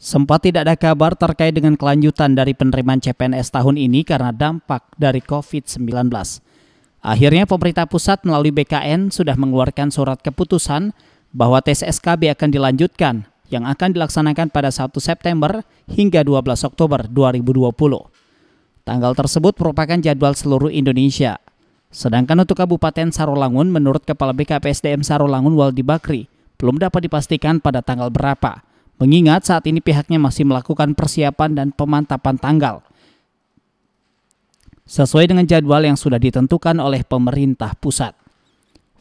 Sempat tidak ada kabar terkait dengan kelanjutan dari penerimaan CPNS tahun ini karena dampak dari COVID-19. Akhirnya pemerintah pusat melalui BKN sudah mengeluarkan surat keputusan bahwa tes SKB akan dilanjutkan yang akan dilaksanakan pada 1 September hingga 12 Oktober 2020. Tanggal tersebut merupakan jadwal seluruh Indonesia. Sedangkan untuk Kabupaten Sarolangun menurut Kepala BKPSDM Sarolangun Waldi Bakri belum dapat dipastikan pada tanggal berapa. Mengingat saat ini pihaknya masih melakukan persiapan dan pemantapan tanggal. Sesuai dengan jadwal yang sudah ditentukan oleh pemerintah pusat.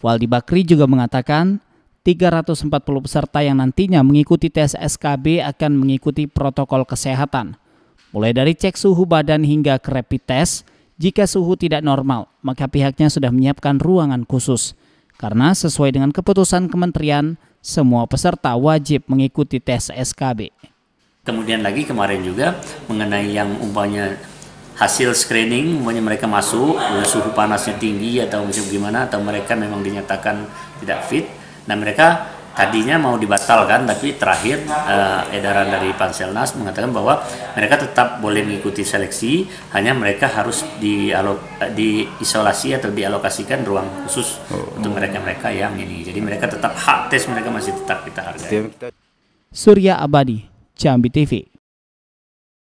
Waldi Bakri juga mengatakan 340 peserta yang nantinya mengikuti tes SKB akan mengikuti protokol kesehatan. Mulai dari cek suhu badan hingga ke tes. jika suhu tidak normal, maka pihaknya sudah menyiapkan ruangan khusus. Karena sesuai dengan keputusan kementerian, semua peserta wajib mengikuti tes SKB. Kemudian lagi kemarin juga mengenai yang umpamanya hasil screening, umpamanya mereka masuk, suhu panasnya tinggi atau macam gimana, atau mereka memang dinyatakan tidak fit, nah mereka tadinya mau dibatalkan tapi terakhir uh, edaran dari Panselnas mengatakan bahwa mereka tetap boleh mengikuti seleksi hanya mereka harus dialog eh, diisolasi atau dialokasikan ruang khusus oh. untuk mereka-mereka yang ini jadi mereka tetap hak tes mereka masih tetap kita hargai Surya Abadi Jambi TV